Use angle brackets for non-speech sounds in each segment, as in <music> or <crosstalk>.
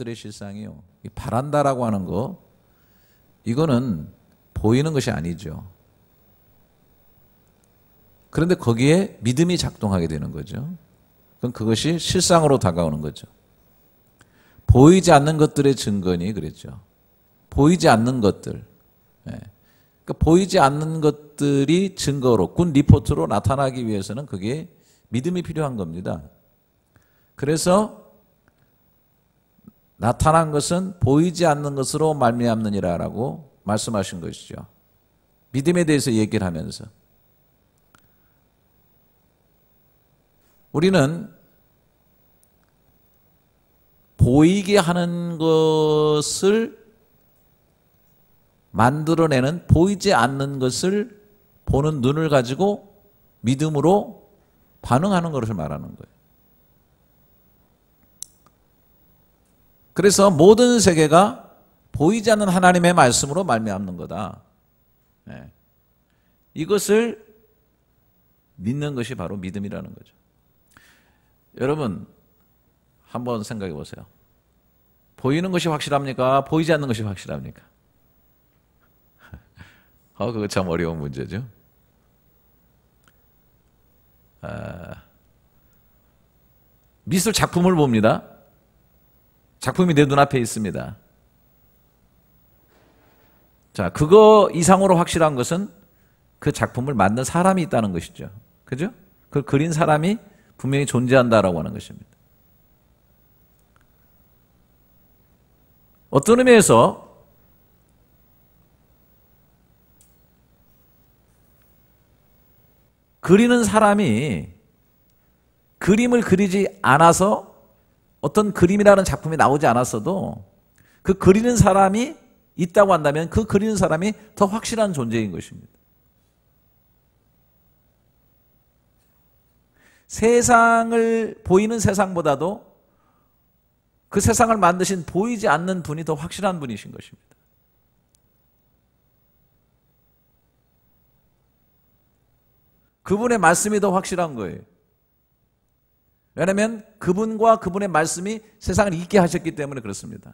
것들의 실상이요. 바란다라고 하는 거, 이거는 보이는 것이 아니죠. 그런데 거기에 믿음이 작동하게 되는 거죠. 그럼 그것이 실상으로 다가오는 거죠. 보이지 않는 것들의 증거니 그랬죠. 보이지 않는 것들. 예. 그러니까 보이지 않는 것들이 증거로 군 리포트로 나타나기 위해서는 그게 믿음이 필요한 겁니다. 그래서 나타난 것은 보이지 않는 것으로 말미암느니라라고 말씀하신 것이죠. 믿음에 대해서 얘기를 하면서 우리는 보이게 하는 것을 만들어내는 보이지 않는 것을 보는 눈을 가지고 믿음으로 반응하는 것을 말하는 거예요. 그래서 모든 세계가 보이지 않는 하나님의 말씀으로 말미암는 거다. 네. 이것을 믿는 것이 바로 믿음이라는 거죠. 여러분 한번 생각해 보세요. 보이는 것이 확실합니까? 보이지 않는 것이 확실합니까? <laughs> 어, 그거 참 어려운 문제죠. 아, 미술 작품을 봅니다. 작품이 내 눈앞에 있습니다. 자, 그거 이상으로 확실한 것은 그 작품을 만든 사람이 있다는 것이죠. 그죠? 그 그린 사람이 분명히 존재한다라고 하는 것입니다. 어떤 의미에서 그리는 사람이 그림을 그리지 않아서 어떤 그림이라는 작품이 나오지 않았어도 그 그리는 사람이 있다고 한다면 그 그리는 사람이 더 확실한 존재인 것입니다. 세상을 보이는 세상보다도 그 세상을 만드신 보이지 않는 분이 더 확실한 분이신 것입니다. 그분의 말씀이 더 확실한 거예요. 왜냐하면 그분과 그분의 말씀이 세상을 잊게 하셨기 때문에 그렇습니다.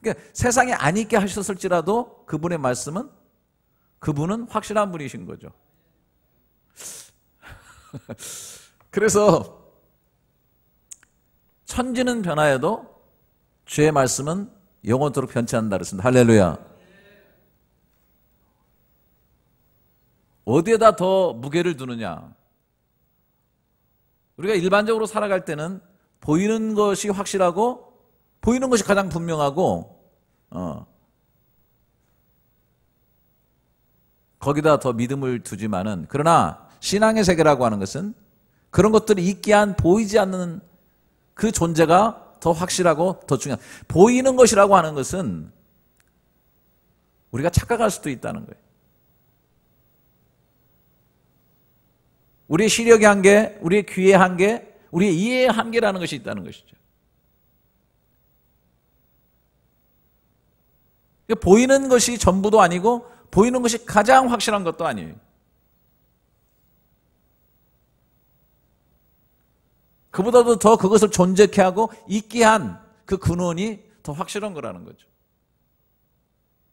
그러니까 세상에 안 잊게 하셨을지라도 그분의 말씀은 그분은 확실한 분이신 거죠. <laughs> 그래서 천지는 변화해도 주의 말씀은 영원토록 변치 않는다 그랬습니다. 할렐루야. 어디에다 더 무게를 두느냐? 우리가 일반적으로 살아갈 때는 보이는 것이 확실하고 보이는 것이 가장 분명하고 어. 거기다 더 믿음을 두지만은 그러나 신앙의 세계라고 하는 것은 그런 것들이 있기 한 보이지 않는 그 존재가 더 확실하고 더 중요한 보이는 것이라고 하는 것은 우리가 착각할 수도 있다는 거예요. 우리의 시력의 한계, 우리의 귀의 한계, 우리의 이해의 한계라는 것이 있다는 것이죠. 그러니까 보이는 것이 전부도 아니고 보이는 것이 가장 확실한 것도 아니에요. 그보다도 더 그것을 존재케 하고 있게 한 그 근원이 더 확실한 거라는 거죠.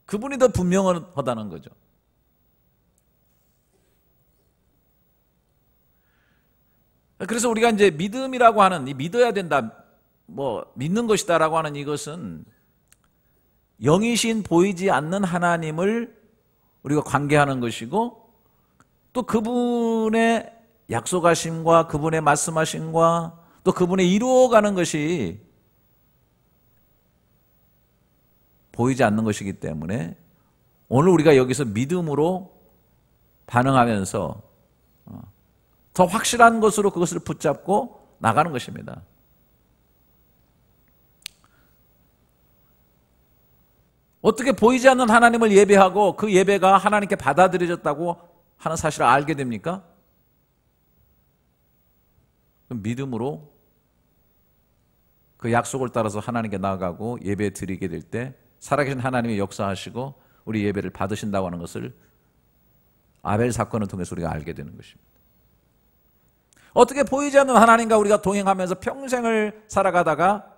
그분이 더 분명하다는 거죠. 그래서 우리가 이제 믿음이라고 하는 이 믿어야 된다, 뭐 믿는 것이다라고 하는 이것은 영이신 보이지 않는 하나님을 우리가 관계하는 것이고 또 그분의 약속하심과 그분의 말씀하심과 또 그분의 이루어가는 것이 보이지 않는 것이기 때문에 오늘 우리가 여기서 믿음으로 반응하면서 더 확실한 것으로 그것을 붙잡고 나가는 것입니다. 어떻게 보이지 않는 하나님을 예배하고 그 예배가 하나님께 받아들여졌다고 하는 사실을 알게 됩니까? 그 믿음으로 그 약속을 따라서 하나님께 나아가고 예배 드리게 될 때 살아계신 하나님이 역사하시고 우리 예배를 받으신다고 하는 것을 아벨 사건을 통해서 우리가 알게 되는 것입니다. 어떻게 보이지 않는 하나님과 우리가 동행하면서 평생을 살아가다가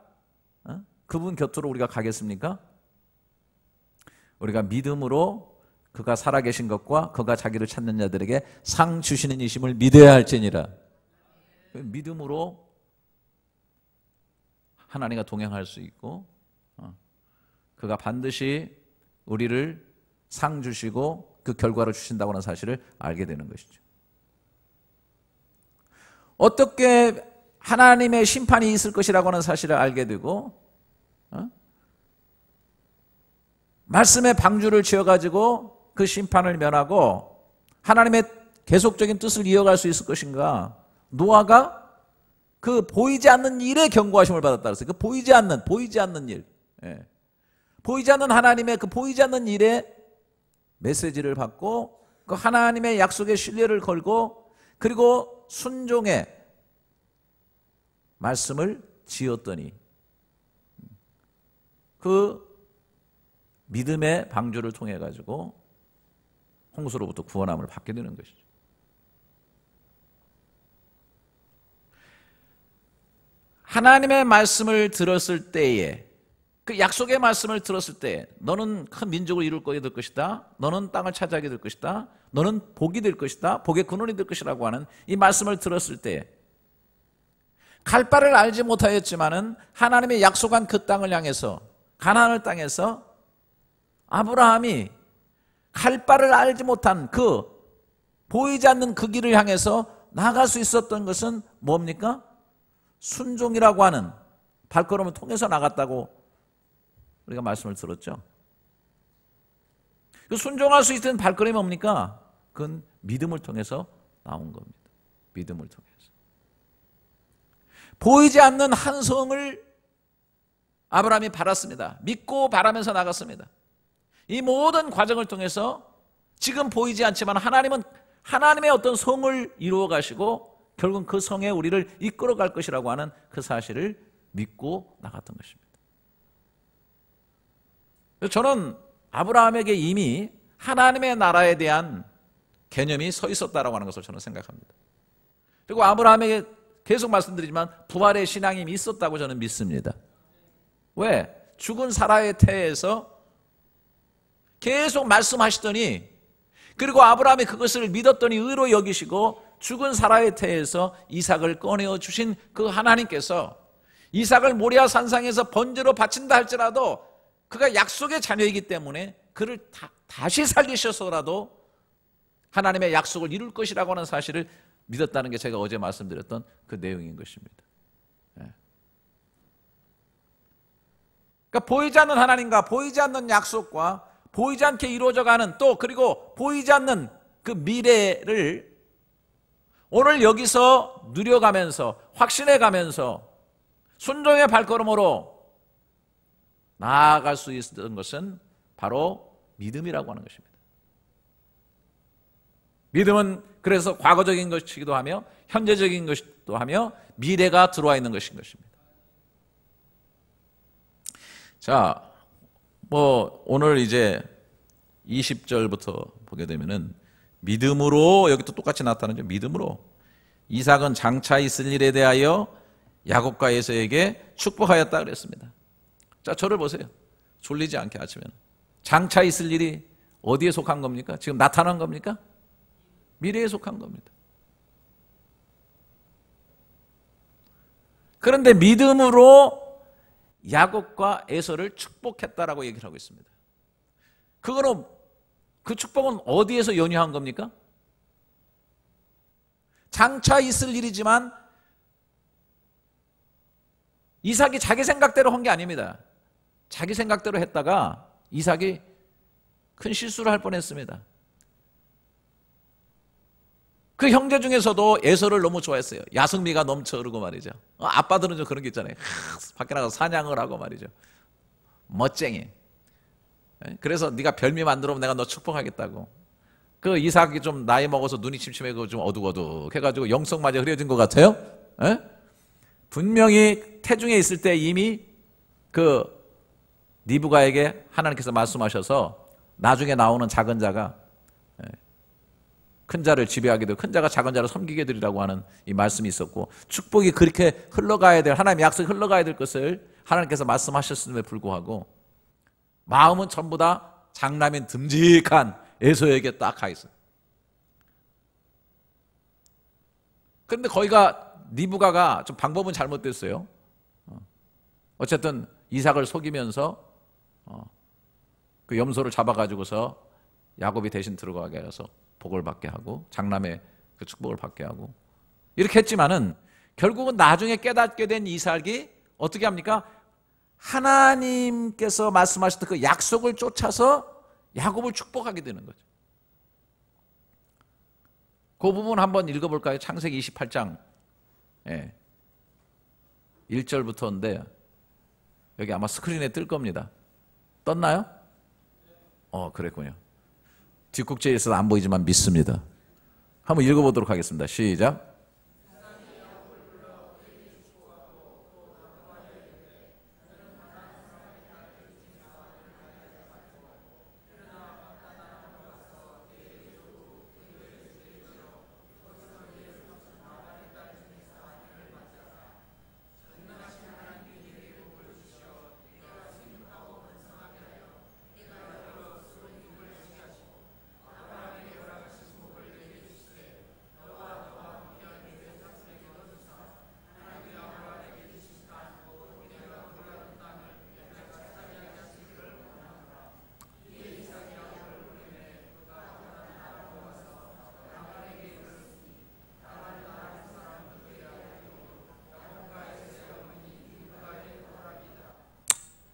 어? 그분 곁으로 우리가 가겠습니까? 우리가 믿음으로 그가 살아계신 것과 그가 자기를 찾는 자들에게 상 주시는 이심을 믿어야 할지니라. 그 믿음으로 하나님과 동행할 수 있고 어, 그가 반드시 우리를 상 주시고 그 결과를 주신다고 하는 사실을 알게 되는 것이죠. 어떻게 하나님의 심판이 있을 것이라고 하는 사실을 알게 되고 어? 말씀의 방주를 지어가지고 그 심판을 면하고 하나님의 계속적인 뜻을 이어갈 수 있을 것인가 노아가 그 보이지 않는 일에 경고하심을 받았다 그랬어요 그 보이지 않는 보이지 않는 일 예. 보이지 않는 하나님의 그 보이지 않는 일에 메시지를 받고 그 하나님의 약속에 신뢰를 걸고 그리고 순종의 말씀을 지었더니 그 믿음의 방주를 통해 가지고 홍수로부터 구원함을 받게 되는 것이죠. 하나님의 말씀을 들었을 때에 그 약속의 말씀을 들었을 때 너는 큰 민족을 이룰 거게 될 것이다. 너는 땅을 차지하게 될 것이다. 너는 복이 될 것이다. 복의 근원이 될 것이라고 하는 이 말씀을 들었을 때갈 바를 알지 못하였지만은 하나님의 약속한 그 땅을 향해서 가나안을 땅에서 아브라함이 갈 바를 알지 못한 그 보이지 않는 그 길을 향해서 나갈 수 있었던 것은 뭡니까? 순종이라고 하는 발걸음을 통해서 나갔다고 우리가 말씀을 들었죠. 그 순종할 수 있던 발걸음이 뭡니까? 그건 믿음을 통해서 나온 겁니다. 믿음을 통해서. 보이지 않는 한 성을 아브라함이 바랐습니다. 믿고 바라면서 나갔습니다. 이 모든 과정을 통해서 지금 보이지 않지만 하나님은 하나님의 어떤 성을 이루어 가시고 결국 그 성에 우리를 이끌어 갈 것이라고 하는 그 사실을 믿고 나갔던 것입니다. 저는 아브라함에게 이미 하나님의 나라에 대한 개념이 서 있었다라고 하는 것을 저는 생각합니다. 그리고 아브라함에게 계속 말씀드리지만 부활의 신앙이 있었다고 저는 믿습니다. 왜? 죽은 사라의 태에서 계속 말씀하시더니 그리고 아브라함이 그것을 믿었더니 의로 여기시고 죽은 사라의 태에서 이삭을 꺼내어 주신 그 하나님께서 이삭을 모리아 산상에서 번제로 바친다 할지라도 그가 약속의 자녀이기 때문에 그를 다, 다시 살리셔서라도 하나님의 약속을 이룰 것이라고 하는 사실을 믿었다는 게 제가 어제 말씀드렸던 그 내용인 것입니다. 예. 그러니까 보이지 않는 하나님과 보이지 않는 약속과 보이지 않게 이루어져가는 또 그리고 보이지 않는 그 미래를 오늘 여기서 누려가면서 확신해가면서 순종의 발걸음으로 나아갈 수 있었던 것은 바로 믿음이라고 하는 것입니다. 믿음은 그래서 과거적인 것이기도 하며 현재적인 것이기도 하며 미래가 들어와 있는 것인 것입니다. 자, 뭐 오늘 이제 20절부터 보게 되면은 믿음으로 여기 또 똑같이 나타나죠. 믿음으로 이삭은 장차 있을 일에 대하여 야곱과 에서에게 축복하였다 그랬습니다. 자, 저를 보세요. 졸리지 않게 하시면. 장차 있을 일이 어디에 속한 겁니까? 지금 나타난 겁니까? 미래에 속한 겁니다. 그런데 믿음으로 야곱과 에서를 축복했다라고 얘기를 하고 있습니다. 그거는 그 축복은 어디에서 연유한 겁니까? 장차 있을 일이지만 이삭이 자기 생각대로 한 게 아닙니다. 자기 생각대로 했다가 이삭이 큰 실수를 할 뻔했습니다. 그 형제 중에서도 에서를 너무 좋아했어요. 야성미가 넘쳐 흐르고 말이죠. 어, 아빠들은 좀 그런 게 있잖아요. 밖에 나가서 사냥을 하고 말이죠. 멋쟁이. 예, 그래서 네가 별미 만들어 내가 너 축복하겠다고. 그 이삭이 좀 나이 먹어서 눈이 침침해고 좀 어둑어둑 해가지고 영성마저 흐려진 것 같아요. 예? 분명히 태중에 있을 때 이미 그 니부가에게 하나님께서 말씀하셔서 나중에 나오는 작은 자가 예, 큰 자를 지배하기도 큰 자가 작은 자를 섬기게 되리라고 하는 이 말씀이 있었고 축복이 그렇게 흘러가야 될 하나님의 약속이 흘러가야 될 것을 하나님께서 말씀하셨음에 불구하고 마음은 전부 다 장남인 듬직한 에서에게 딱가 있어요. 그런데 거기가 니부가가 좀 방법은 잘못됐어요. 어, 어쨌든 이삭을 속이면서 어, 그 염소를 잡아가지고서 야곱이 대신 들어가게 해서 복을 받게 하고 장남의 그 축복을 받게 하고 이렇게 했지만은 결국은 나중에 깨닫게 된 이삭이 어떻게 합니까? 하나님께서 말씀하셨던 그 약속을 쫓아서 야곱을 축복하게 되는 거죠. 그 부분 한번 읽어볼까요? 창세기 28장 예. 1절부터인데 여기 아마 스크린에 뜰 겁니다. 떴나요? 어, 그랬군요. 뒷국제에 있어안 보이지만 믿습니다. 한번 읽어보도록 하겠습니다. 시작.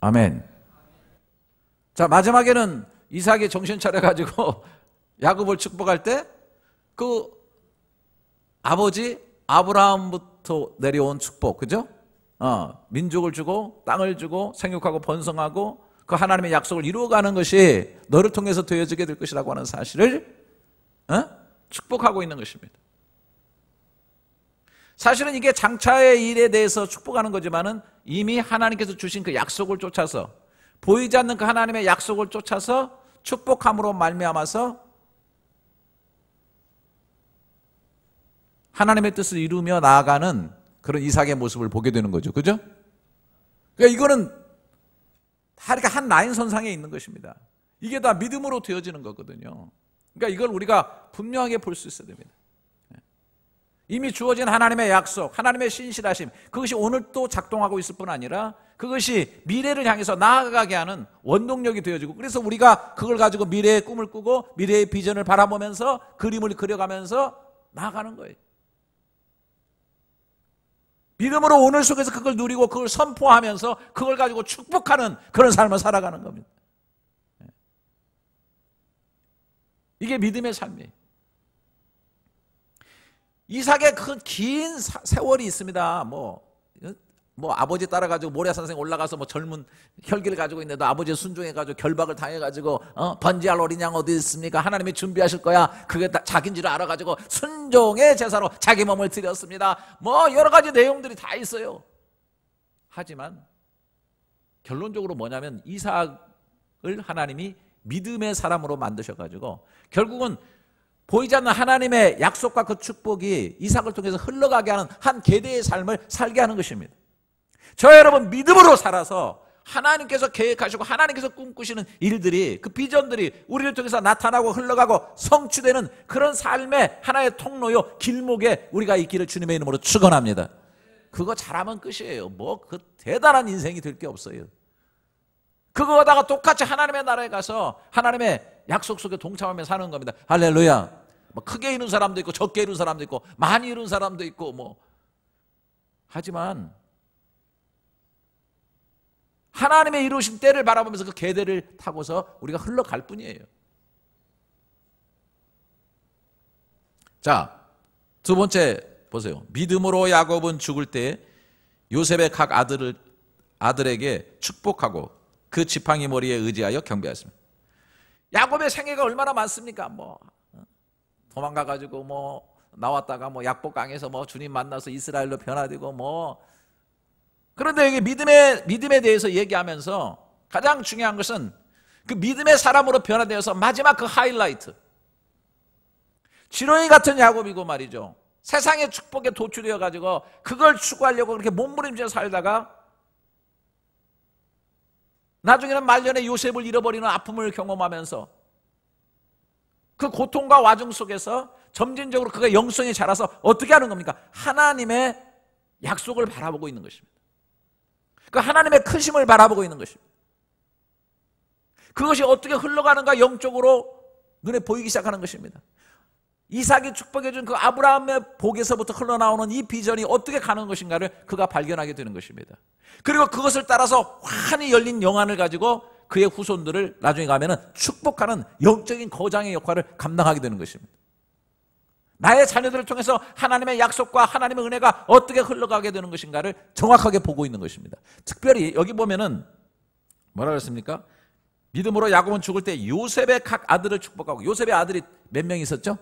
아멘. 자, 마지막에는 이삭이 정신 차려가지고 <laughs> 야곱을 축복할 때 그 아버지 아브라함부터 내려온 축복, 그죠? 어, 민족을 주고 땅을 주고 생육하고 번성하고 그 하나님의 약속을 이루어가는 것이 너를 통해서 되어지게 될 것이라고 하는 사실을 어? 축복하고 있는 것입니다. 사실은 이게 장차의 일에 대해서 축복하는 거지만은 이미 하나님께서 주신 그 약속을 쫓아서 보이지 않는 그 하나님의 약속을 쫓아서 축복함으로 말미암아서 하나님의 뜻을 이루며 나아가는 그런 이삭의 모습을 보게 되는 거죠. 그죠? 그러니까 이거는 다이렇한 라인선상에 있는 것입니다. 이게 다 믿음으로 되어지는 거거든요. 그러니까 이걸 우리가 분명하게 볼 수 있어야 됩니다. 이미 주어진 하나님의 약속, 하나님의 신실하심, 그것이 오늘 또 작동하고 있을 뿐 아니라 그것이 미래를 향해서 나아가게 하는 원동력이 되어지고 그래서 우리가 그걸 가지고 미래의 꿈을 꾸고 미래의 비전을 바라보면서 그림을 그려가면서 나아가는 거예요. 믿음으로 오늘 속에서 그걸 누리고 그걸 선포하면서 그걸 가지고 축복하는 그런 삶을 살아가는 겁니다. 예. 이게 믿음의 삶이에요. 이삭의 그 긴 세월이 있습니다. 뭐, 뭐 아버지 따라가지고 모래산생 올라가서 뭐 젊은 혈기를 가지고 있는데도 아버지 순종해가지고 결박을 당해가지고 어? 번지할 어린 양 어디 있습니까? 하나님이 준비하실 거야. 그게 다 자기인 줄 알아가지고 순종의 제사로 자기 몸을 드렸습니다. 뭐 여러 가지 내용들이 다 있어요. 하지만 결론적으로 뭐냐면 이삭을 하나님이 믿음의 사람으로 만드셔가지고 결국은 보이지 않는 하나님의 약속과 그 축복이 이삭을 통해서 흘러가게 하는 한 개대의 삶을 살게 하는 것입니다. 저 여러분 믿음으로 살아서 하나님께서 계획하시고 하나님께서 꿈꾸시는 일들이 그 비전들이 우리를 통해서 나타나고 흘러가고 성취되는 그런 삶의 하나의 통로요 길목에 우리가 있기를 주님의 이름으로 축원합니다. 그거 잘하면 끝이에요. 뭐 그 대단한 인생이 될 게 없어요. 그거다가 하 똑같이 하나님의 나라에 가서 하나님의 약속 속에 동참하며 사는 겁니다. 할렐루야. 크게 이룬 사람도 있고 적게 이룬 사람도 있고 많이 이룬 사람도 있고 뭐 하지만 하나님의 이루신 때를 바라보면서 그 계대를 타고서 우리가 흘러갈 뿐이에요. 자, 두 번째 보세요. 믿음으로 야곱은 죽을 때 요셉의 각 아들을 아들에게 축복하고 그 지팡이 머리에 의지하여 경배하습니다 야곱의 생애가 얼마나 많습니까? 뭐 도망가가지고 뭐 나왔다가 뭐 약복강에서 뭐 주님 만나서 이스라엘로 변화되고 뭐 그런데 여기 믿음에 믿음에 대해서 얘기하면서 가장 중요한 것은 그 믿음의 사람으로 변화되어서 마지막 그 하이라이트 지렁이 같은 야곱이고 말이죠 세상의 축복에 도출되어 가지고 그걸 추구하려고 그렇게 몸부림쳐 살다가 나중에는 말년에 요셉을 잃어버리는 아픔을 경험하면서 그 고통과 와중 속에서 점진적으로 그가 영성이 자라서 어떻게 하는 겁니까? 하나님의 약속을 바라보고 있는 것입니다. 그 하나님의 크심을 바라보고 있는 것입니다. 그것이 어떻게 흘러가는가 영적으로 눈에 보이기 시작하는 것입니다. 이삭이 축복해 준 그 아브라함의 복에서부터 흘러나오는 이 비전이 어떻게 가는 것인가를 그가 발견하게 되는 것입니다. 그리고 그것을 따라서 환히 열린 영안을 가지고 그의 후손들을 나중에 가면은 축복하는 영적인 거장의 역할을 감당하게 되는 것입니다. 나의 자녀들을 통해서 하나님의 약속과 하나님의 은혜가 어떻게 흘러가게 되는 것인가를 정확하게 보고 있는 것입니다. 특별히 여기 보면은 뭐라 그랬습니까? 믿음으로 야곱은 죽을 때 요셉의 각 아들을 축복하고 요셉의 아들이 몇 명 있었죠?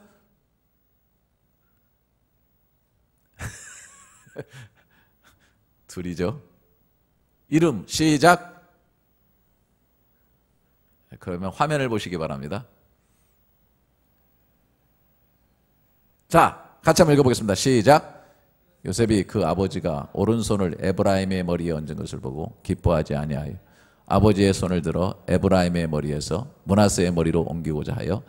<laughs> 둘이죠. 이름 시작 그러면 화면을 보시기 바랍니다. 자, 같이 한번 읽어보겠습니다. 시작. 요셉이 그 아버지가 오른손을 에브라임의 머리에 얹은 것을 보고 기뻐하지 아니하여 아버지의 손을 들어 에브라임의 머리에서 문하세의 머리로 옮기고자 하여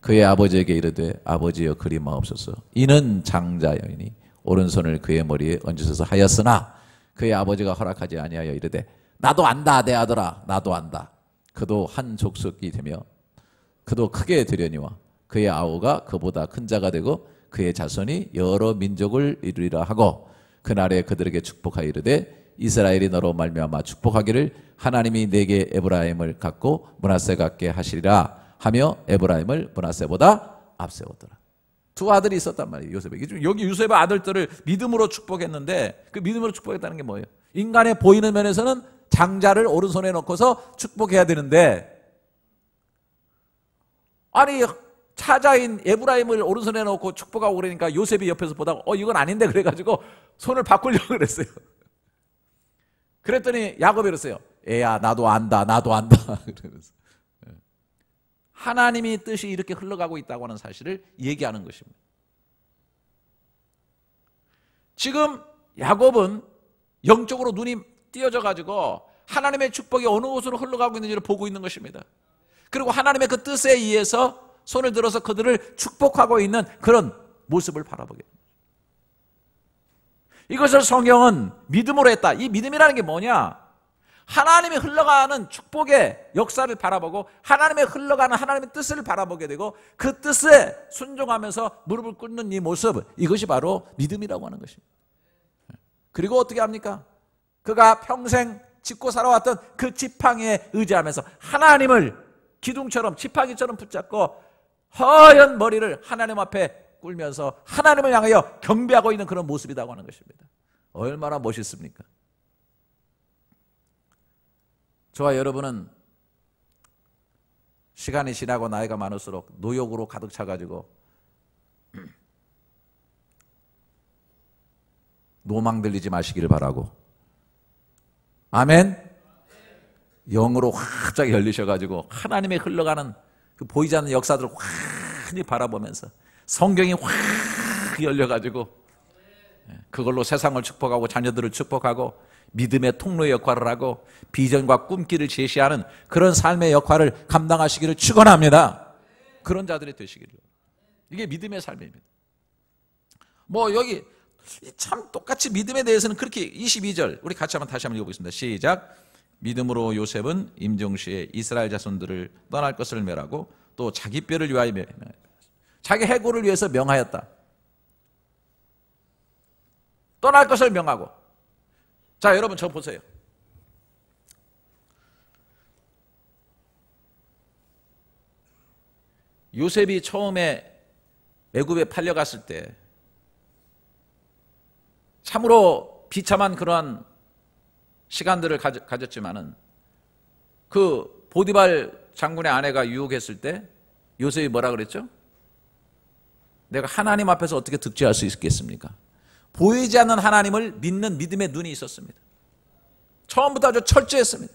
그의 아버지에게 이르되 아버지여 그리 마옵소서 이는 장자여이니 오른손을 그의 머리에 얹으셔서 하였으나 그의 아버지가 허락하지 아니하여 이르되 나도 안다 내 아들아 나도 안다 그도 한 족속이 되며 그도 크게 되려니와 그의 아우가 그보다 큰 자가 되고 그의 자손이 여러 민족을 이루리라 하고 그날에 그들에게 축복하여 이르되 이스라엘이 너로 말미암아 축복하기를 하나님이 내게 에브라임을 갖고 문하세 갖게 하시리라 하며 에브라임을 문하세보다 앞세웠더라. 두 아들이 있었단 말이에요. 요셉에게. 여기 요셉의 아들들을 믿음으로 축복했는데 그 믿음으로 축복했다는 게 뭐예요? 인간의 보이는 면에서는 장자를 오른손에 넣고서 축복해야 되는데 아니 차자인 에브라임을 오른손에 넣고 축복하고 그러니까 요셉이 옆에서 보다가 어 이건 아닌데 그래가지고 손을 바꾸려고 그랬어요 그랬더니 야곱이 그랬어요 애야 나도 안다 나도 안다 <laughs> 그러면서 예. 하나님이 뜻이 이렇게 흘러가고 있다고 하는 사실을 얘기하는 것입니다 지금 야곱은 영적으로 눈이 띄어져 가지고 하나님의 축복이 어느 곳으로 흘러가고 있는지를 보고 있는 것입니다. 그리고 하나님의 그 뜻에 의해서 손을 들어서 그들을 축복하고 있는 그런 모습을 바라보게 됩니다. 이것을 성경은 믿음으로 했다. 이 믿음이라는 게 뭐냐? 하나님이 흘러가는 축복의 역사를 바라보고 하나님의 흘러가는 하나님의 뜻을 바라보게 되고 그 뜻에 순종하면서 무릎을 꿇는 이 모습 이것이 바로 믿음이라고 하는 것입니다. 그리고 어떻게 합니까? 그가 평생 짓고 살아왔던 그 지팡이에 의지하면서 하나님을 기둥처럼 지팡이처럼 붙잡고 허연 머리를 하나님 앞에 꿀면서 하나님을 향하여 경배하고 있는 그런 모습이라고 하는 것입니다. 얼마나 멋있습니까? 저와 여러분은 시간이 지나고 나이가 많을수록 노역으로 가득 차가지고 <clears throat> 노망 들리지 마시기를 바라고 아멘. 영으로 확짝 열리셔가지고 하나님의 흘러가는 그 보이지 않는 역사들을 확히 바라보면서 성경이 확 열려가지고 예, 그걸로 세상을 축복하고 자녀들을 축복하고 믿음의 통로의 역할을 하고 비전과 꿈길을 제시하는 그런 삶의 역할을 감당하시기를 축원합니다. 그런 자들이 되시기를. 이게 믿음의 삶입니다. 뭐 여기 참 똑같이 믿음에 대해서는 그렇게 22절 우리 같이 한번 다시 한번 읽어보겠습니다. 시작. 믿음으로 요셉은 임종시에 이스라엘 자손들을 떠날 것을 멸하고 또 자기 뼈를 위하여 자기 해고를 위해서 명하였다. 떠날 것을 명하고. 자, 여러분 저 보세요. 요셉이 처음에 애굽에 팔려갔을 때 참으로 비참한 그러한 시간들을 가졌지만은 그 보디발 장군의 아내가 유혹했을 때 요셉이 뭐라 그랬죠? 내가 하나님 앞에서 어떻게 득죄할 수 있겠습니까? 보이지 않는 하나님을 믿는 믿음의 눈이 있었습니다. 처음부터 아주 철저했습니다.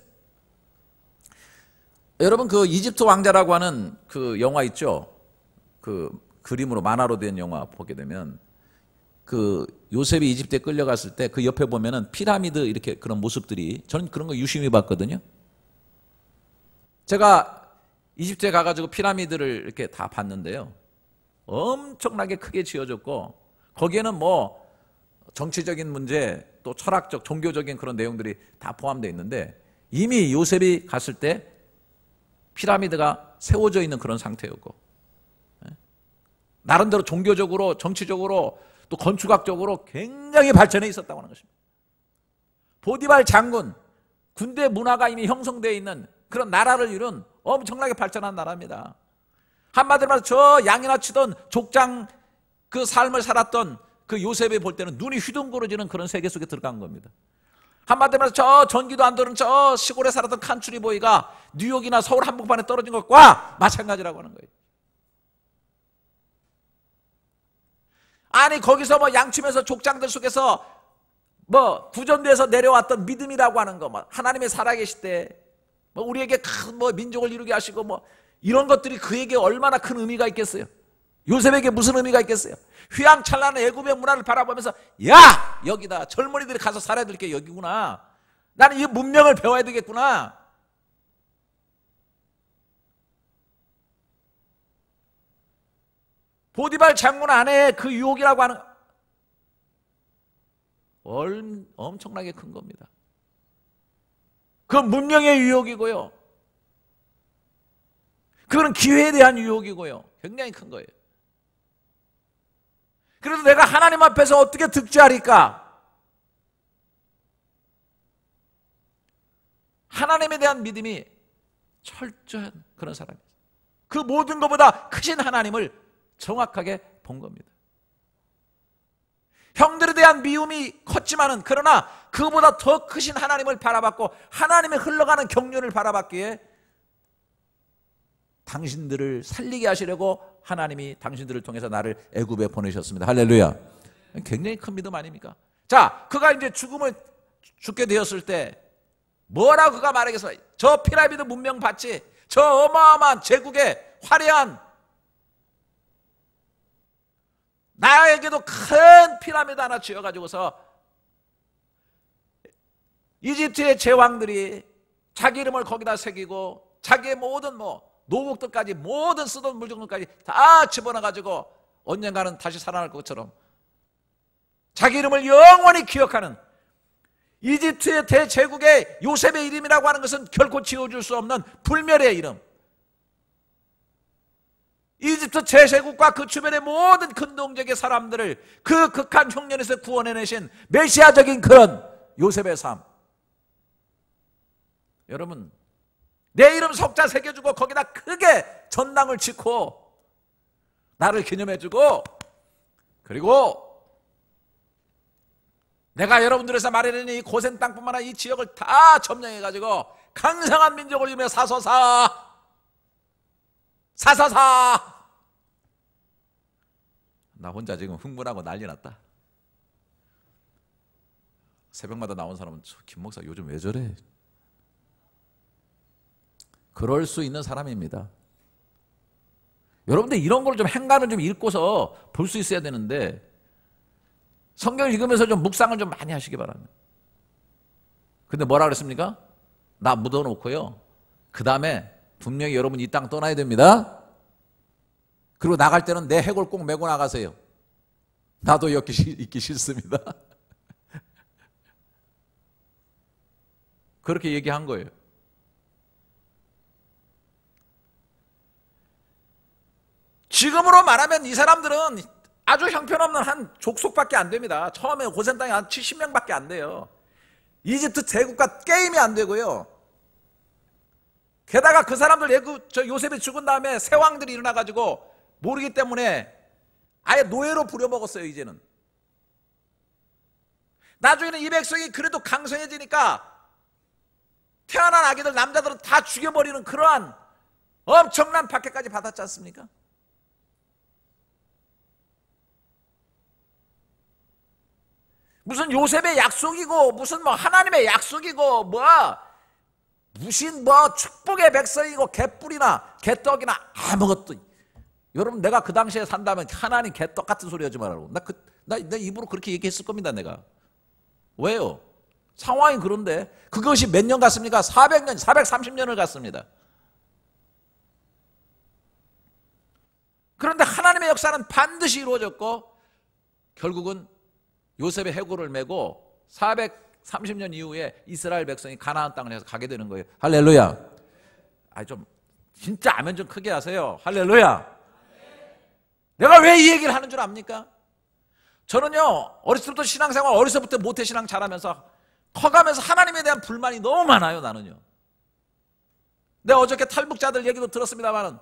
여러분 그 이집트 왕자라고 하는 그 영화 있죠? 그 그림으로 만화로 된 영화 보게 되면 그 요셉이 이집트에 끌려갔을 때 그 옆에 보면은 피라미드 이렇게 그런 모습들이 저는 그런 거 유심히 봤거든요. 제가 이집트에 가가지고 피라미드를 이렇게 다 봤는데요. 엄청나게 크게 지어졌고 거기에는 뭐 정치적인 문제 또 철학적 종교적인 그런 내용들이 다 포함되어 있는데 이미 요셉이 갔을 때 피라미드가 세워져 있는 그런 상태였고 예? 나름대로 종교적으로 정치적으로 또 건축학적으로 굉장히 발전해 있었다고 하는 것입니다. 보디발 장군, 군대 문화가 이미 형성되어 있는 그런 나라를 이룬 엄청나게 발전한 나라입니다. 한마디로 말해서 저 양이나 치던 족장 그 삶을 살았던 그 요셉이 볼 때는 눈이 휘둥그러지는 그런 세계 속에 들어간 겁니다. 한마디로 말해서 저 전기도 안 도는 저 시골에 살았던 칸츄리보이가 뉴욕이나 서울 한복판에 떨어진 것과 마찬가지라고 하는 거예요. 아니 거기서 뭐양치면서 족장들 속에서 뭐 구전돼서 내려왔던 믿음이라고 하는 거, 뭐 하나님의 살아계실 때, 뭐 우리에게 큰뭐 민족을 이루게 하시고 뭐 이런 것들이 그에게 얼마나 큰 의미가 있겠어요? 요셉에게 무슨 의미가 있겠어요? 휘황찬란한 애굽의 문화를 바라보면서 야 여기다 젊은이들이 가서 살아야 될 게 여기구나. 나는 이 문명을 배워야 되겠구나. 보디발 장군 안에 그 유혹이라고 하는 얼, 엄청나게 큰 겁니다. 그 문명의 유혹이고요. 그건 기회에 대한 유혹이고요. 굉장히 큰 거예요. 그래서 내가 하나님 앞에서 어떻게 득죄하리까? 하나님에 대한 믿음이 철저한 그런 사람이에요. 그 모든 것보다 크신 하나님을 정확하게 본 겁니다. 형들에 대한 미움이 컸지만은 그러나 그보다 더 크신 하나님을 바라봤고 하나님의 흘러가는 경륜을 바라봤기에 당신들을 살리게 하시려고 하나님이 당신들을 통해서 나를 애굽에 보내셨습니다. 할렐루야. 굉장히 큰 믿음 아닙니까? 자, 그가 이제 죽음을 죽게 되었을 때 뭐라고 그가 말하겠어? 저 피라미드 문명 봤지? 저 어마어마한 제국의 화려한 바다에게도 큰 피라미드 하나 지어가지고서 이집트의 제왕들이 자기 이름을 거기다 새기고 자기의 모든 뭐 노복들까지 모든 쓰던 물정들까지 다 집어넣어가지고 언젠가는 다시 살아날 것처럼 자기 이름을 영원히 기억하는 이집트의 대제국의 요셉의 이름이라고 하는 것은 결코 지워줄 수 없는 불멸의 이름 이집트 제세국과 그 주변의 모든 근동적인 사람들을 그 극한 흉년에서 구원해내신 메시아적인 그런 요셉의 삶. 여러분, 내 이름 석자 새겨주고 거기다 크게 전당을 짓고 나를 기념해주고 그리고 내가 여러분들에서 말하는 이고생 땅뿐만 아니라 이 지역을 다 점령해가지고 강성한 민족을 위해 사소사 사사사! 나 혼자 지금 흥분하고 난리 났다. 새벽마다 나온 사람은 김 목사 요즘 왜 저래? 그럴 수 있는 사람입니다. 여러분들 이런 걸 좀 행간을 좀 읽고서 볼 수 있어야 되는데 성경 을 읽으면서 좀 묵상을 좀 많이 하시기 바랍니다. 근데 뭐라 그랬습니까? 나 묻어놓고요. 그 다음에 분명히 여러분 이 땅 떠나야 됩니다. 그리고 나갈 때는 내 해골 꼭 메고 나가세요. 나도 여기 있기 싫습니다. <laughs> 그렇게 얘기한 거예요. 지금으로 말하면 이 사람들은 아주 형편없는 한 족속밖에 안 됩니다. 처음에 고센 땅에 한 70명밖에 안 돼요. 이집트 제국과 게임이 안 되고요. 게다가 그 사람들 애굽 저 요셉이 죽은 다음에 새 왕들이 일어나 가지고 모르기 때문에 아예 노예로 부려먹었어요, 이제는. 나중에는 이 백성이 그래도 강성해지니까 태어난 아기들 남자들은 다 죽여버리는 그러한 엄청난 박해까지 받았지 않습니까? 무슨 요셉의 약속이고 무슨 뭐 하나님의 약속이고 뭐야 무슨 뭐 축복의 백성이고 개뿔이나 개떡이나 아무것도 여러분 내가 그 당시에 산다면 하나님 개떡 같은 소리 하지 말라고 나, 그, 나, 내 입으로 그렇게 얘기했을 겁니다 내가 왜요? 상황이 그런데 그것이 몇 년 갔습니까? 400년, 430년을 갔습니다 그런데 하나님의 역사는 반드시 이루어졌고 결국은 요셉의 해고를 메고 400 30년 이후에 이스라엘 백성이 가나안 땅을 해서 가게 되는 거예요. 할렐루야. 아좀 진짜 아멘 좀 크게 하세요. 할렐루야. 내가 왜 이 얘기를 하는 줄 압니까? 저는요 어렸을 때부터 신앙생활 어렸을 때부터 모태 신앙 잘하면서 커가면서 하나님에 대한 불만이 너무 많아요 나는요. 내가 네, 어저께 탈북자들 얘기도 들었습니다만은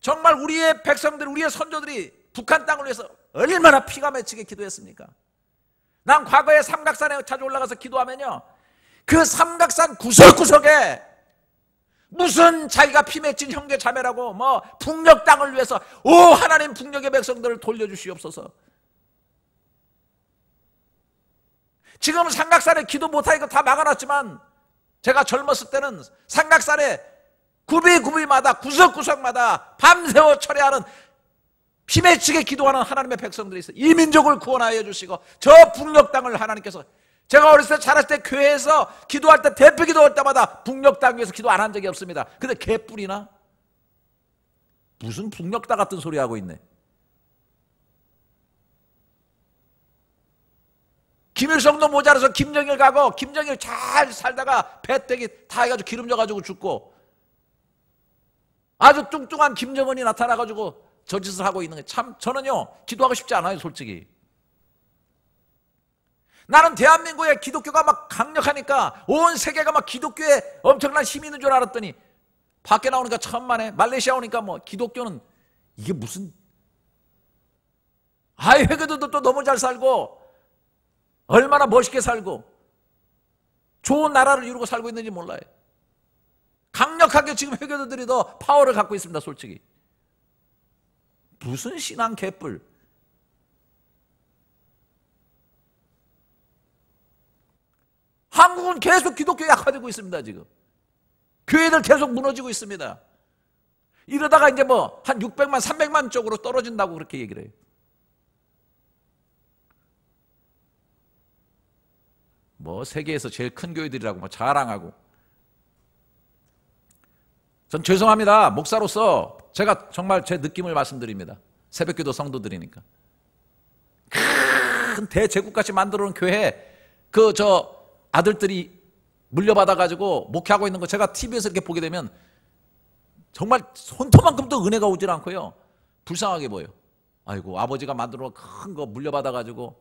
정말 우리의 백성들 우리의 선조들이 북한 땅을 위해서 얼마나 피가 맺히게 기도했습니까? 난 과거에 삼각산에 자주 올라가서 기도하면요. 그 삼각산 구석구석에 무슨 자기가 피 맺힌 형제 자매라고 뭐 북녘 땅을 위해서 오 하나님 북녘의 백성들을 돌려주시옵소서. 지금 삼각산에 기도 못하니까 다 막아놨지만 제가 젊었을 때는 삼각산에 구비구비마다 구석구석마다 밤새워 철회하는 피맺히게 기도하는 하나님의 백성들이 있어요. 이 민족을 구원하여 주시고 저 북녘 땅을 하나님께서 제가 어렸을 때 자랐을 때 교회에서 기도할 때 대표 기도할 때마다 북녘 땅 위에서 기도 안 한 적이 없습니다. 근데 개뿔이나 무슨 북녘 땅 같은 소리 하고 있네. 김일성도 모자라서 김정일 가고 김정일 잘 살다가 배때기 다 해가지고 기름져가지고 죽고 아주 뚱뚱한 김정은이 나타나가지고 저 짓을 하고 있는 거참 저는요 기도하고 싶지 않아요 솔직히 나는 대한민국의 기독교가 막 강력하니까 온 세계가 막 기독교에 엄청난 힘이 있는 줄 알았더니 밖에 나오니까 천만에 말레이시아 오니까 뭐 기독교는 이게 무슨 아이 회교도도 또 너무 잘 살고 얼마나 멋있게 살고 좋은 나라를 이루고 살고 있는지 몰라요 강력하게 지금 회교도들이 더 파워를 갖고 있습니다 솔직히 무슨 신앙 개뿔. 한국은 계속 기독교 약화되고 있습니다, 지금. 교회들 계속 무너지고 있습니다. 이러다가 이제 뭐 한 600만, 300만 쪽으로 떨어진다고 그렇게 얘기를 해요. 뭐 세계에서 제일 큰 교회들이라고 뭐 자랑하고. 전 죄송합니다. 목사로서 제가 정말 제 느낌을 말씀드립니다. 새벽기도 성도들이니까 큰대제국까지 만들어 놓은 교회 그 저 아들들이 물려받아 가지고 목회하고 있는 거 제가 TV에서 이렇게 보게 되면 정말 손톱만큼도 은혜가 오질 않고요. 불쌍하게 보여. 아이고 아버지가 만들어 놓큰거 물려받아 가지고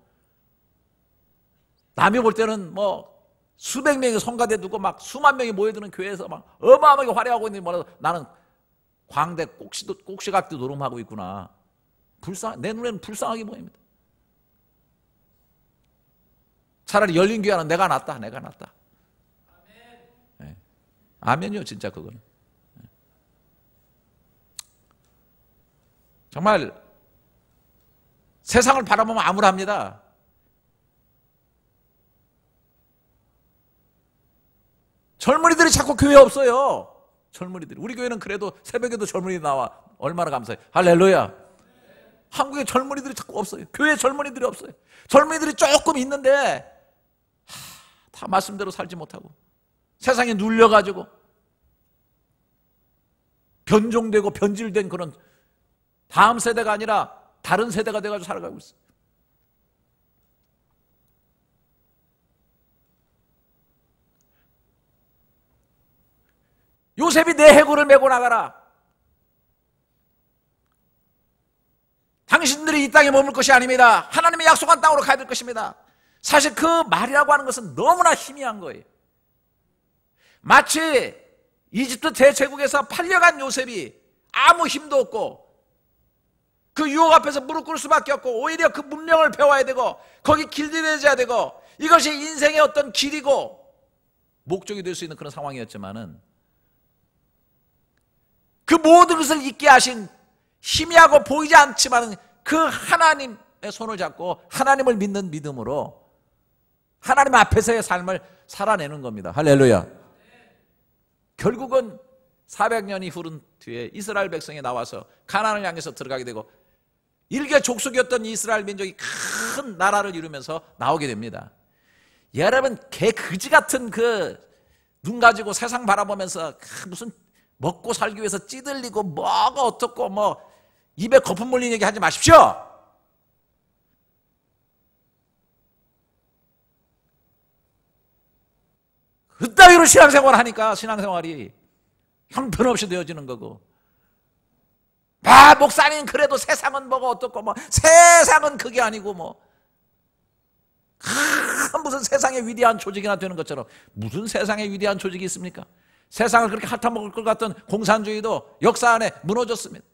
남이 볼 때는 뭐 수백 명이 성가대 두고 막 수만 명이 모여드는 교회에서 막 어마어마하게 화려하고 있는 뭐라 나는 광대 꼭시도, 꼭시각도 노름하고 있구나. 불쌍, 내 눈에는 불쌍하게 보입니다. 차라리 열린 귀하는 내가 낫다, 내가 낫다. 아멘. 예. 네. 아멘요 진짜 그거는. 예. 정말 세상을 바라보면 암울합니다. 젊은이들이 자꾸 교회 없어요. 젊은이들이. 우리 교회는 그래도 새벽에도 젊은이 나와. 얼마나 감사해. 할렐루야. 한국에 젊은이들이 자꾸 없어요. 교회 젊은이들이 없어요. 젊은이들이 조금 있는데 하, 다 말씀대로 살지 못하고 세상에 눌려가지고 변종되고 변질된 그런 다음 세대가 아니라 다른 세대가 돼가지고 살아가고 있어요. 요셉이 내 해골을 메고 나가라. 당신들이 이 땅에 머물 것이 아닙니다. 하나님의 약속한 땅으로 가야 될 것입니다. 사실 그 말이라고 하는 것은 너무나 희미한 거예요. 마치 이집트 대제국에서 팔려간 요셉이 아무 힘도 없고 그 유혹 앞에서 무릎 꿇을 수밖에 없고 오히려 그 문명을 배워야 되고 거기 길들여져야 되고 이것이 인생의 어떤 길이고 목적이 될 수 있는 그런 상황이었지만은 그 모든 것을 잊게 하신 희미하고 보이지 않지만 그 하나님의 손을 잡고 하나님을 믿는 믿음으로 하나님 앞에서의 삶을 살아내는 겁니다. 할렐루야. 결국은 400년이 흐른 뒤에 이스라엘 백성이 나와서 가나을 향해서 들어가게 되고 일개 족속이었던 이스라엘 민족이 큰 나라를 이루면서 나오게 됩니다. 여러분 개 그지 같은 그 눈 가지고 세상 바라보면서 그 무슨 먹고 살기 위해서 찌들리고 뭐가 어떻고 뭐 입에 거품 물린 얘기 하지 마십시오. 그따위로 신앙생활 하니까 신앙생활이 형편없이 되어지는 거고 아 목사님 그래도 세상은 뭐가 어떻고 뭐 세상은 그게 아니고 뭐 아, 무슨 세상에 위대한 조직이나 되는 것처럼 무슨 세상에 위대한 조직이 있습니까? 세상을 그렇게 핥아먹을 것 같던 공산주의도 역사 안에 무너졌습니다.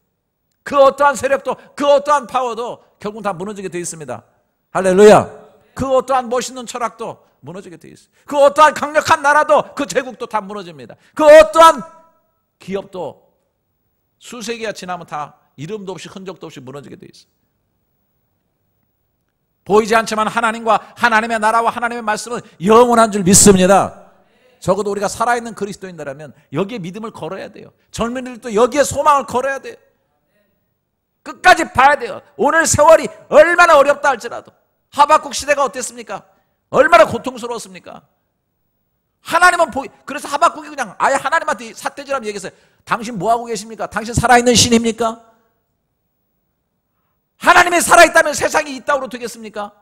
그 어떠한 세력도 그 어떠한 파워도 결국 은다 무너지게 되어 있습니다. 할렐루야. 그 어떠한 멋있는 철학도 무너지게 되어 있어요. 그 어떠한 강력한 나라도 그 제국도 다 무너집니다. 그 어떠한 기업도 수세기가 지나면 다 이름도 없이 흔적도 없이 무너지게 되어 있어요. 보이지 않지만 하나님과 하나님의 나라와 하나님의 말씀은 영원한 줄 믿습니다. 적어도 우리가 살아있는 그리스도인이라면 여기에 믿음을 걸어야 돼요. 젊은이들도 여기에 소망을 걸어야 돼요. 끝까지 봐야 돼요. 오늘 세월이 얼마나 어렵다 할지라도 하박국 시대가 어땠습니까? 얼마나 고통스러웠습니까? 하나님은 보이 그래서 하박국이 그냥 아예 하나님한테 사태지라면 얘기했어요. 당신 뭐 하고 계십니까? 당신 살아있는 신입니까? 하나님이 살아있다면 세상이 있다고 되겠습니까?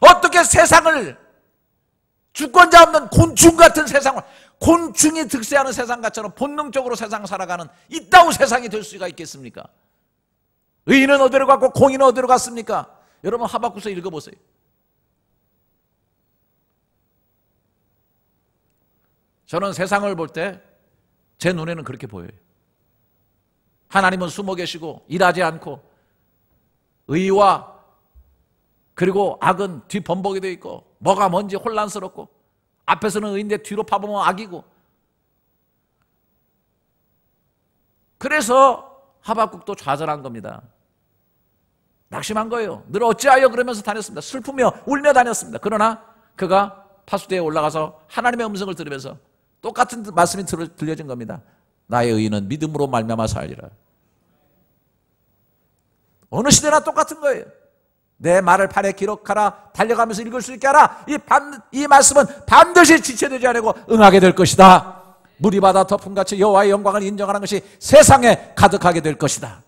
어떻게 세상을 주권자 없는 곤충 같은 세상을 곤충이 득세하는 세상 같처럼 본능적으로 세상 살아가는 이따운 세상이 될 수가 있겠습니까? 의인은 어디로 갔고 공인은 어디로 갔습니까? 여러분 하박구서 읽어보세요. 저는 세상을 볼 때 제 눈에는 그렇게 보여요. 하나님은 숨어 계시고 일하지 않고 의와 그리고 악은 뒤범벅이 되어 있고 뭐가 뭔지 혼란스럽고 앞에서는 의인데 뒤로 파보면 악이고 그래서 하박국도 좌절한 겁니다. 낙심한 거예요. 늘 어찌하여 그러면서 다녔습니다. 슬프며 울며 다녔습니다. 그러나 그가 파수대에 올라가서 하나님의 음성을 들으면서 똑같은 말씀이 들려진 겁니다. 나의 의인은 믿음으로 말미암아 살리라. 어느 시대나 똑같은 거예요. 내 말을 판에 기록하라 달려가면서 읽을 수 있게 하라 이, 반, 이 말씀은 반드시 지체되지 않고 응하게 될 것이다 무리 바다 터품같이 여호와의 영광을 인정하는 것이 세상에 가득하게 될 것이다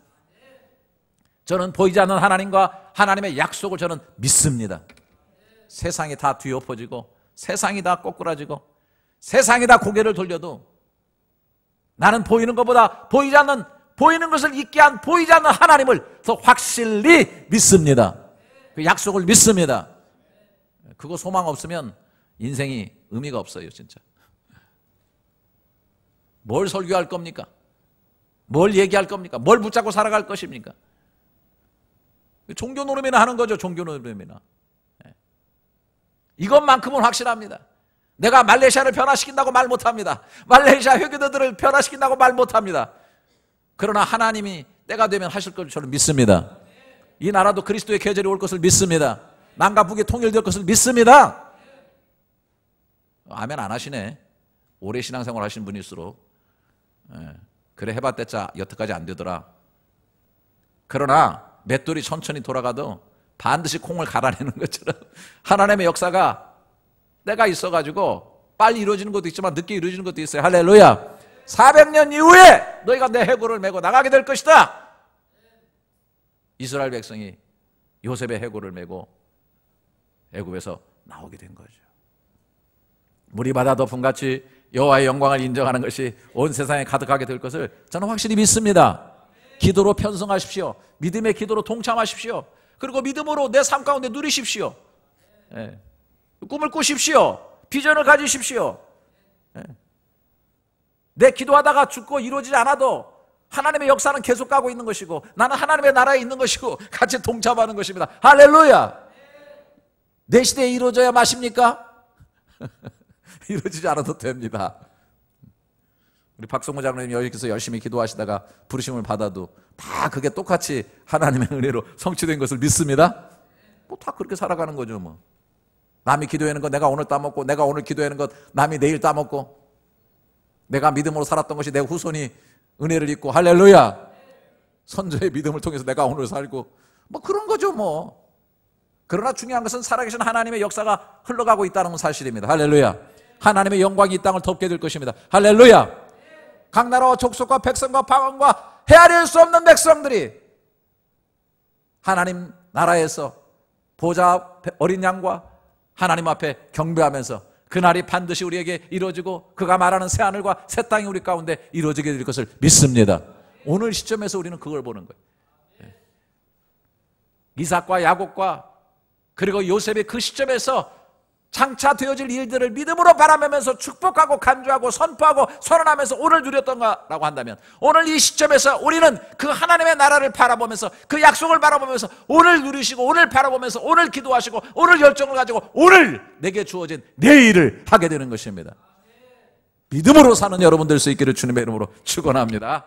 저는 보이지 않는 하나님과 하나님의 약속을 저는 믿습니다 세상이 다 뒤엎어지고 세상이 다 꼬꾸라지고 세상이 다 고개를 돌려도 나는 보이는 것보다 보이지 않는 보이는 것을 잊게 한 보이지 않는 하나님을 더 확실히 믿습니다. 그 약속을 믿습니다. 그거 소망 없으면 인생이 의미가 없어요, 진짜. 뭘 설교할 겁니까? 뭘 얘기할 겁니까? 뭘 붙잡고 살아갈 것입니까? 종교 노름이나 하는 거죠, 종교 노름이나. 예. 이것만큼은 확실합니다. 내가 말레이시아를 변화시킨다고 말 못합니다. 말레이시아 회교도들을 변화시킨다고 말 못합니다. 그러나 하나님이 때가 되면 하실 걸 저는 믿습니다. 이 나라도 그리스도의 계절이 올 것을 믿습니다. 남과 북이 통일될 것을 믿습니다. 아멘 안 하시네. 오래 신앙생활 하신 분일수록 예, 그래 해봤댔자 여태까지 안 되더라. 그러나 맷돌이 천천히 돌아가도 반드시 콩을 갈아내는 것처럼 <laughs> 하나님의 역사가 때가 있어가지고 빨리 이루어지는 것도 있지만 늦게 이루어지는 것도 있어요. 할렐루야. 400년 이후에 너희가 내 해골을 메고 나가게 될 것이다. 이스라엘 백성이 요셉의 해골을 메고 애굽에서 나오게 된 거죠. 물이 바다 덮음 같이 여호와의 영광을 인정하는 것이 온 세상에 가득하게 될 것을 저는 확실히 믿습니다. 기도로 편성하십시오. 믿음의 기도로 동참하십시오. 그리고 믿음으로 내 삶 가운데 누리십시오. 예. 꿈을 꾸십시오. 비전을 가지십시오. 예. 내 기도하다가 죽고 이루어지지 않아도 하나님의 역사는 계속 가고 있는 것이고 나는 하나님의 나라에 있는 것이고 같이 동참하는 것입니다. 할렐루야. 내 시대에 이루어져야 마십니까? <laughs> 이루어지지 않아도 됩니다. 우리 박성모 장로님 여기서 열심히 기도하시다가 부르심을 받아도 다 그게 똑같이 하나님의 은혜로 성취된 것을 믿습니다. 뭐 다 그렇게 살아가는 거죠, 뭐. 남이 기도하는 거 내가 오늘 따먹고 내가 오늘 기도하는 것 남이 내일 따먹고 내가 믿음으로 살았던 것이 내 후손이 은혜를 입고 할렐루야. 선조의 믿음을 통해서 내가 오늘 살고 뭐 그런 거죠 뭐. 그러나 중요한 것은 살아계신 하나님의 역사가 흘러가고 있다는 건 사실입니다. 할렐루야. 하나님의 영광이 이 땅을 덮게 될 것입니다. 할렐루야. 각 나라와 족속과 백성과 방언과 헤아릴 수 없는 백성들이 하나님 나라에서 보좌 어린 양과 하나님 앞에 경배하면서 그날이 반드시 우리에게 이루어지고 그가 말하는 새하늘과 새 땅이 우리 가운데 이루어지게 될 것을 믿습니다. 오늘 시점에서 우리는 그걸 보는 거예요. 예. 이삭과 야곱과 그리고 요셉이 그 시점에서 장차 되어질 일들을 믿음으로 바라면서 보 축복하고 간주하고 선포하고 선언하면서 오늘 누렸던가라고 한다면 오늘 이 시점에서 우리는 그 하나님의 나라를 바라보면서 그 약속을 바라보면서 오늘 누리시고 오늘 바라보면서 오늘 기도하시고 오늘 열정을 가지고 오늘 내게 주어진 내일을 하게 되는 것입니다 믿음으로 사는 여러분 들수 있기를 주님의 이름으로 축원합니다